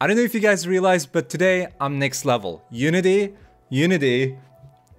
I don't know if you guys realize, but today I'm next level. Unity, Unity,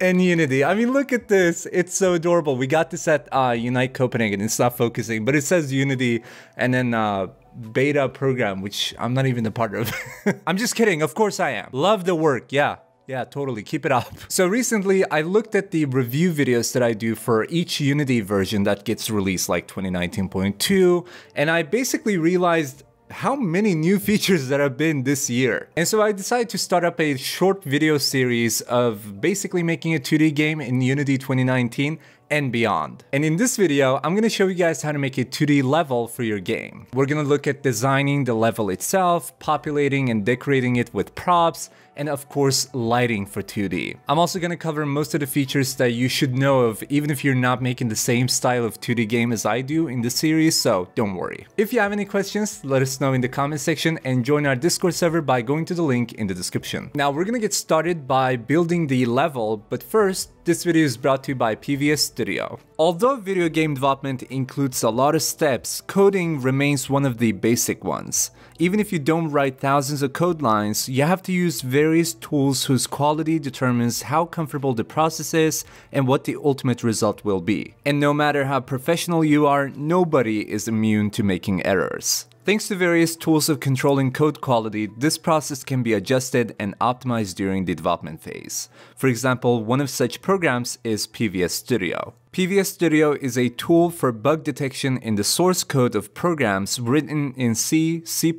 and Unity. I mean, look at this. It's so adorable. We got this at uh, Unite Copenhagen. It's not focusing, but it says Unity and then uh, beta program, which I'm not even a part of. I'm just kidding. Of course I am. Love the work. Yeah. Yeah, totally. Keep it up. So recently, I looked at the review videos that I do for each Unity version that gets released, like 2019.2, and I basically realized how many new features there have been this year. And so I decided to start up a short video series of basically making a 2D game in Unity 2019 and beyond. And in this video, I'm gonna show you guys how to make a 2D level for your game. We're gonna look at designing the level itself, populating and decorating it with props, and of course lighting for 2D. I'm also gonna cover most of the features that you should know of even if you're not making the same style of 2D game as I do in this series, so don't worry. If you have any questions, let us know in the comment section and join our Discord server by going to the link in the description. Now we're gonna get started by building the level, but first, this video is brought to you by PVS Studio. Although video game development includes a lot of steps, coding remains one of the basic ones even if you don't write thousands of code lines, you have to use various tools whose quality determines how comfortable the process is and what the ultimate result will be. And no matter how professional you are, nobody is immune to making errors. Thanks to various tools of controlling code quality, this process can be adjusted and optimized during the development phase. For example, one of such programs is PVS Studio. PVS Studio is a tool for bug detection in the source code of programs written in C, C++,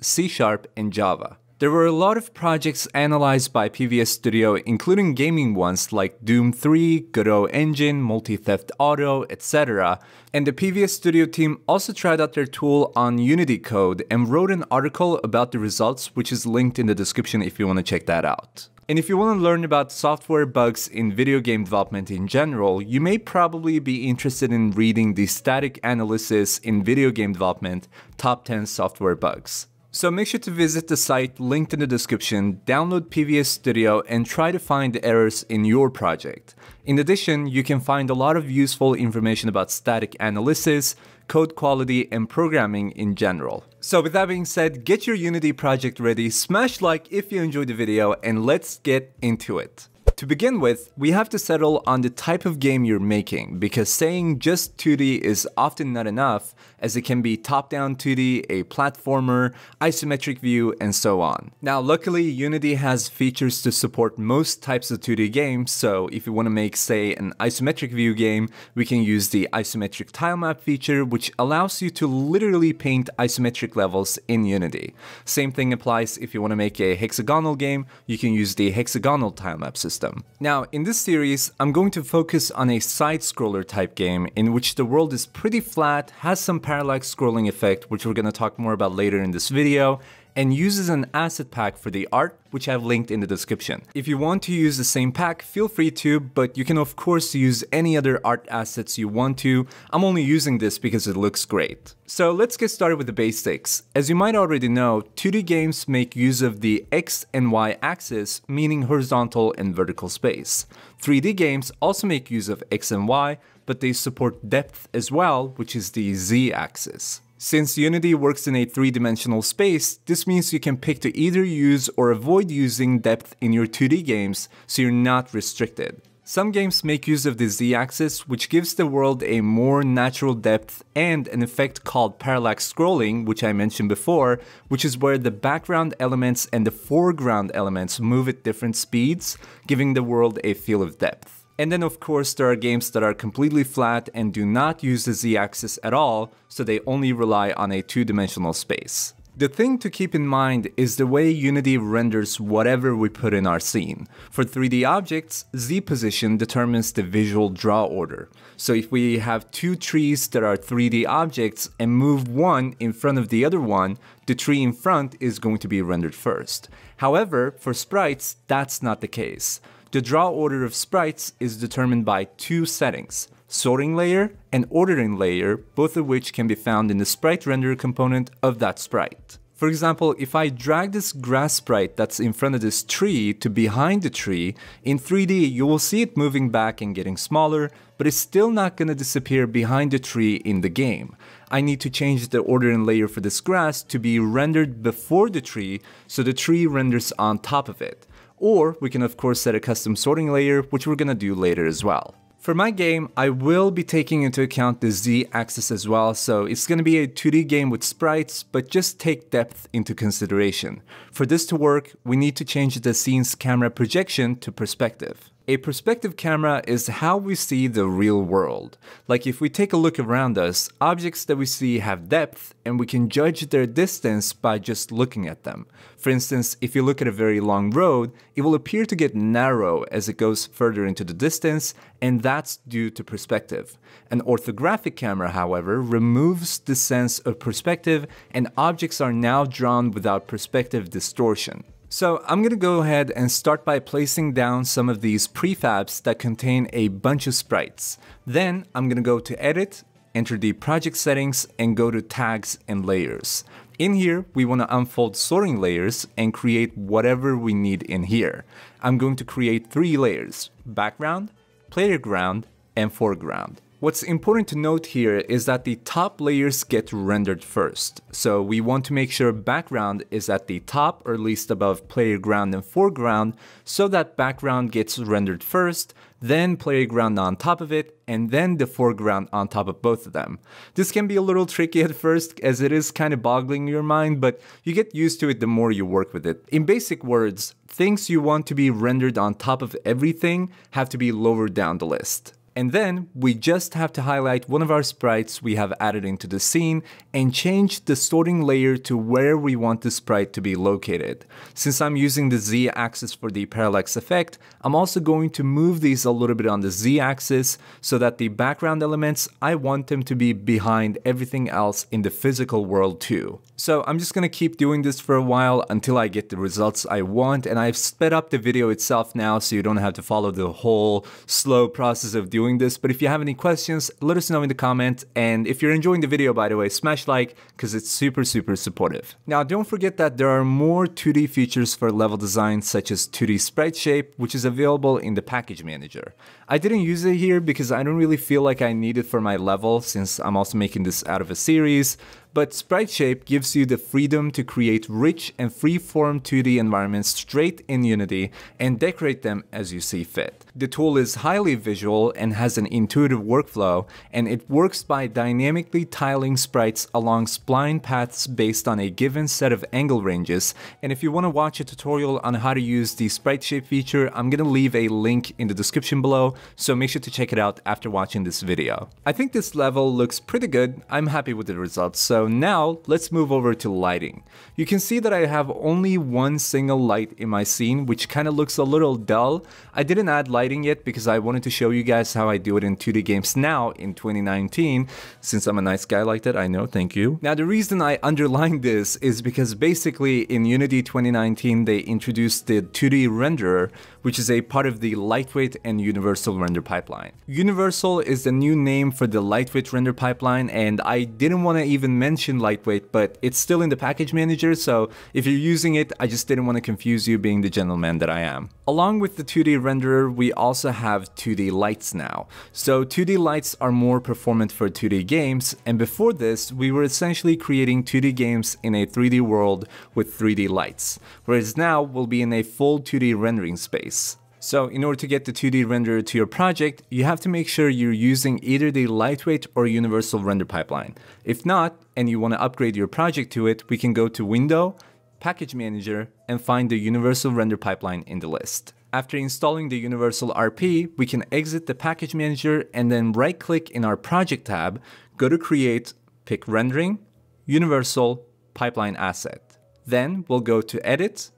C Sharp, and Java. There were a lot of projects analyzed by PVS Studio, including gaming ones like Doom 3, Godot Engine, Multi Theft Auto, etc. And the PVS Studio team also tried out their tool on Unity Code and wrote an article about the results, which is linked in the description if you want to check that out. And if you want to learn about software bugs in video game development in general, you may probably be interested in reading the Static Analysis in Video Game Development Top 10 Software Bugs. So make sure to visit the site linked in the description, download PVS Studio and try to find the errors in your project. In addition, you can find a lot of useful information about static analysis, code quality and programming in general. So with that being said, get your Unity project ready, smash like if you enjoyed the video and let's get into it. To begin with, we have to settle on the type of game you're making, because saying just 2D is often not enough, as it can be top-down 2D, a platformer, isometric view, and so on. Now luckily, Unity has features to support most types of 2D games, so if you want to make, say, an isometric view game, we can use the isometric tilemap feature, which allows you to literally paint isometric levels in Unity. Same thing applies if you want to make a hexagonal game, you can use the hexagonal tilemap system. Now, in this series, I'm going to focus on a side-scroller type game in which the world is pretty flat, has some parallax scrolling effect, which we're going to talk more about later in this video, and uses an asset pack for the art, which I've linked in the description. If you want to use the same pack, feel free to, but you can of course use any other art assets you want to. I'm only using this because it looks great. So let's get started with the basics. As you might already know, 2D games make use of the X and Y axis, meaning horizontal and vertical space. 3D games also make use of X and Y, but they support depth as well, which is the Z axis. Since Unity works in a three-dimensional space, this means you can pick to either use or avoid using depth in your 2D games, so you're not restricted. Some games make use of the z-axis, which gives the world a more natural depth and an effect called parallax scrolling, which I mentioned before, which is where the background elements and the foreground elements move at different speeds, giving the world a feel of depth. And then of course there are games that are completely flat and do not use the z-axis at all, so they only rely on a two-dimensional space. The thing to keep in mind is the way Unity renders whatever we put in our scene. For 3D objects, Z position determines the visual draw order. So if we have two trees that are 3D objects and move one in front of the other one, the tree in front is going to be rendered first. However, for sprites, that's not the case. The draw order of sprites is determined by two settings, sorting layer and ordering layer, both of which can be found in the sprite render component of that sprite. For example, if I drag this grass sprite that's in front of this tree to behind the tree, in 3D you will see it moving back and getting smaller, but it's still not gonna disappear behind the tree in the game. I need to change the ordering layer for this grass to be rendered before the tree, so the tree renders on top of it or we can of course set a custom sorting layer, which we're gonna do later as well. For my game, I will be taking into account the z-axis as well, so it's gonna be a 2D game with sprites, but just take depth into consideration. For this to work, we need to change the scene's camera projection to perspective. A perspective camera is how we see the real world. Like if we take a look around us, objects that we see have depth and we can judge their distance by just looking at them. For instance, if you look at a very long road, it will appear to get narrow as it goes further into the distance and that's due to perspective. An orthographic camera, however, removes the sense of perspective and objects are now drawn without perspective distortion. So I'm going to go ahead and start by placing down some of these prefabs that contain a bunch of sprites. Then I'm going to go to edit, enter the project settings and go to tags and layers. In here, we want to unfold sorting layers and create whatever we need in here. I'm going to create three layers, background, player ground, and foreground. What's important to note here is that the top layers get rendered first, so we want to make sure background is at the top or at least above playground and foreground so that background gets rendered first, then playground on top of it, and then the foreground on top of both of them. This can be a little tricky at first as it is kind of boggling your mind, but you get used to it the more you work with it. In basic words, things you want to be rendered on top of everything have to be lower down the list. And then we just have to highlight one of our sprites we have added into the scene and change the sorting layer to where we want the sprite to be located. Since I'm using the Z axis for the parallax effect, I'm also going to move these a little bit on the Z axis so that the background elements, I want them to be behind everything else in the physical world too. So I'm just gonna keep doing this for a while until I get the results I want and I've sped up the video itself now so you don't have to follow the whole slow process of doing doing this, but if you have any questions, let us know in the comment. And if you're enjoying the video, by the way, smash like because it's super, super supportive. Now, don't forget that there are more 2D features for level design such as 2D sprite shape, which is available in the package manager. I didn't use it here because I don't really feel like I need it for my level since I'm also making this out of a series, but SpriteShape gives you the freedom to create rich and free-form 2D environments straight in Unity and decorate them as you see fit. The tool is highly visual and has an intuitive workflow, and it works by dynamically tiling sprites along spline paths based on a given set of angle ranges. And if you want to watch a tutorial on how to use the SpriteShape feature, I'm going to leave a link in the description below, so make sure to check it out after watching this video. I think this level looks pretty good, I'm happy with the results, so now let's move over to lighting. You can see that I have only one single light in my scene which kind of looks a little dull. I didn't add lighting yet because I wanted to show you guys how I do it in 2D games now in 2019. Since I'm a nice guy like that, I know, thank you. Now the reason I underline this is because basically in Unity 2019 they introduced the 2D renderer which is a part of the lightweight and universal render pipeline. Universal is the new name for the lightweight render pipeline and I didn't want to even mention mention lightweight, but it's still in the package manager, so if you're using it, I just didn't want to confuse you being the gentleman that I am. Along with the 2D renderer, we also have 2D lights now. So 2D lights are more performant for 2D games, and before this, we were essentially creating 2D games in a 3D world with 3D lights, whereas now we'll be in a full 2D rendering space. So in order to get the 2D renderer to your project, you have to make sure you're using either the lightweight or universal render pipeline. If not, and you want to upgrade your project to it, we can go to Window, Package Manager, and find the universal render pipeline in the list. After installing the Universal RP, we can exit the Package Manager and then right-click in our Project tab, go to Create, pick Rendering, Universal, Pipeline Asset. Then we'll go to Edit,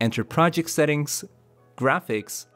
enter Project Settings, graphics,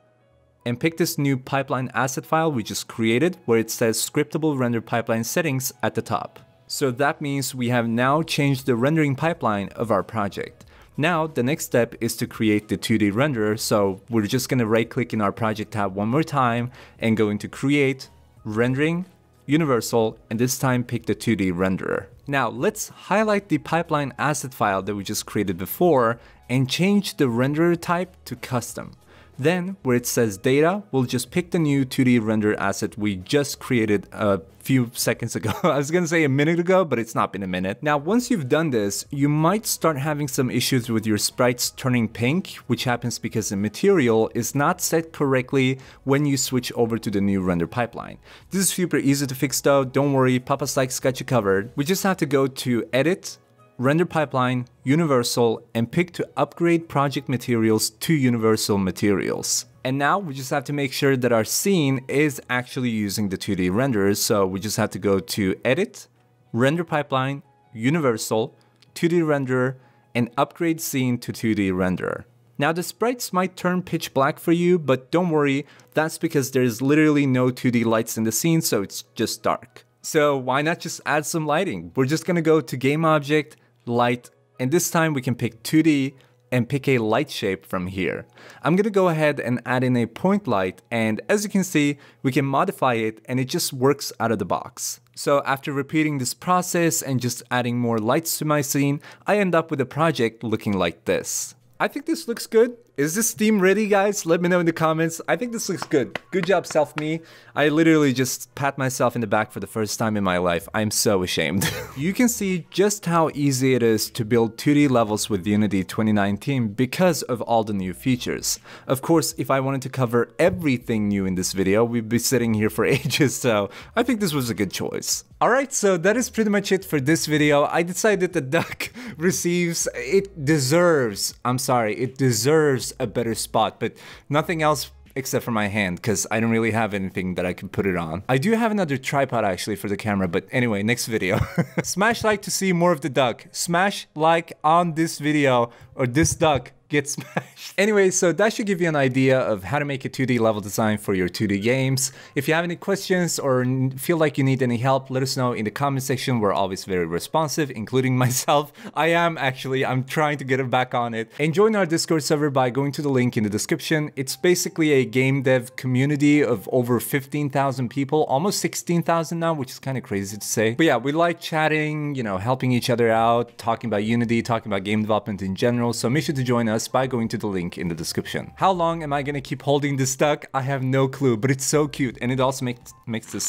and pick this new pipeline asset file we just created where it says scriptable render pipeline settings at the top. So that means we have now changed the rendering pipeline of our project. Now the next step is to create the 2D renderer so we're just going to right click in our project tab one more time and go into create, rendering, universal and this time pick the 2D renderer. Now let's highlight the pipeline asset file that we just created before and change the renderer type to custom. Then, where it says data, we'll just pick the new 2D render asset we just created a few seconds ago. I was gonna say a minute ago, but it's not been a minute. Now, once you've done this, you might start having some issues with your sprites turning pink, which happens because the material is not set correctly when you switch over to the new render pipeline. This is super easy to fix though, don't worry, Papa Sykes got you covered. We just have to go to edit, render pipeline, universal, and pick to upgrade project materials to universal materials. And now we just have to make sure that our scene is actually using the 2D renderer. So we just have to go to edit, render pipeline, universal, 2D renderer, and upgrade scene to 2D renderer. Now the sprites might turn pitch black for you, but don't worry, that's because there's literally no 2D lights in the scene, so it's just dark. So why not just add some lighting? We're just gonna go to game object, light, and this time we can pick 2D and pick a light shape from here. I'm gonna go ahead and add in a point light and as you can see, we can modify it and it just works out of the box. So after repeating this process and just adding more lights to my scene, I end up with a project looking like this. I think this looks good. Is this theme ready, guys? Let me know in the comments. I think this looks good. Good job, self me. I literally just pat myself in the back for the first time in my life. I'm so ashamed. you can see just how easy it is to build 2D levels with Unity 2019 because of all the new features. Of course, if I wanted to cover everything new in this video, we'd be sitting here for ages, so I think this was a good choice. Alright, so that is pretty much it for this video. I decided the Duck receives, it deserves, I'm sorry, it deserves a better spot, but nothing else except for my hand because I don't really have anything that I can put it on. I do have another tripod actually for the camera, but anyway, next video. Smash like to see more of the duck. Smash like on this video or this duck get smashed. anyway, so that should give you an idea of how to make a 2D level design for your 2D games. If you have any questions or feel like you need any help, let us know in the comment section. We're always very responsive, including myself. I am actually, I'm trying to get it back on it. And join our Discord server by going to the link in the description. It's basically a game dev community of over 15,000 people, almost 16,000 now, which is kind of crazy to say. But yeah, we like chatting, you know, helping each other out, talking about Unity, talking about game development in general. So make sure to join us us by going to the link in the description. How long am I gonna keep holding this duck? I have no clue, but it's so cute and it also makes, makes this.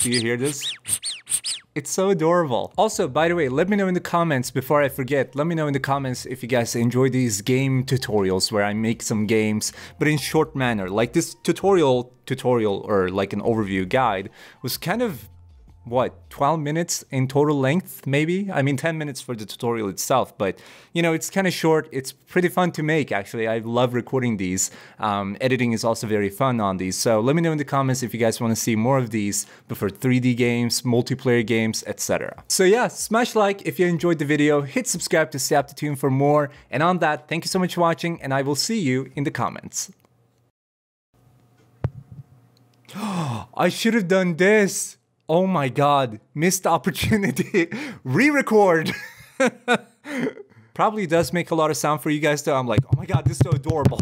Do you hear this? It's so adorable. Also, by the way, let me know in the comments before I forget. Let me know in the comments if you guys enjoy these game tutorials where I make some games, but in short manner. Like this tutorial tutorial or like an overview guide was kind of what 12 minutes in total length maybe i mean 10 minutes for the tutorial itself but you know it's kind of short it's pretty fun to make actually i love recording these um, editing is also very fun on these so let me know in the comments if you guys want to see more of these for 3d games multiplayer games etc so yeah smash like if you enjoyed the video hit subscribe to stay up to tune for more and on that thank you so much for watching and i will see you in the comments I should have done this oh my god, missed opportunity, re-record. Probably does make a lot of sound for you guys though. I'm like, oh my god, this is so adorable.